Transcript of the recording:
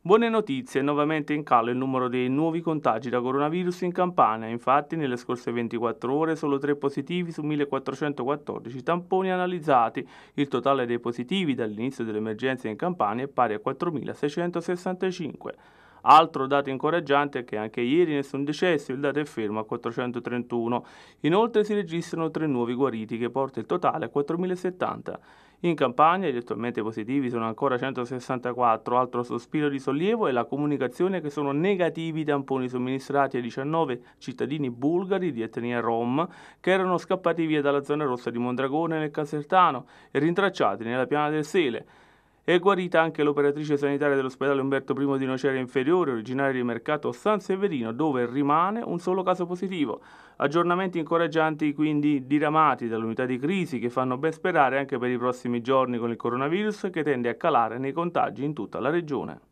Buone notizie, nuovamente in calo il numero dei nuovi contagi da coronavirus in Campania, infatti nelle scorse 24 ore solo 3 positivi su 1414 tamponi analizzati. Il totale dei positivi dall'inizio dell'emergenza in Campania è pari a 4665. Altro dato incoraggiante è che anche ieri nessun decesso, il dato è fermo a 431. Inoltre si registrano tre nuovi guariti che porta il totale a 4070. In campagna gli attualmente positivi sono ancora 164, altro sospiro di sollievo è la comunicazione che sono negativi i tamponi somministrati a 19 cittadini bulgari di etnia rom che erano scappati via dalla zona rossa di Mondragone nel Casertano e rintracciati nella piana del Sele. È guarita anche l'operatrice sanitaria dell'ospedale Umberto I di Nocera Inferiore, originaria di Mercato San Severino, dove rimane un solo caso positivo. Aggiornamenti incoraggianti quindi diramati dall'unità di crisi che fanno ben sperare anche per i prossimi giorni con il coronavirus che tende a calare nei contagi in tutta la regione.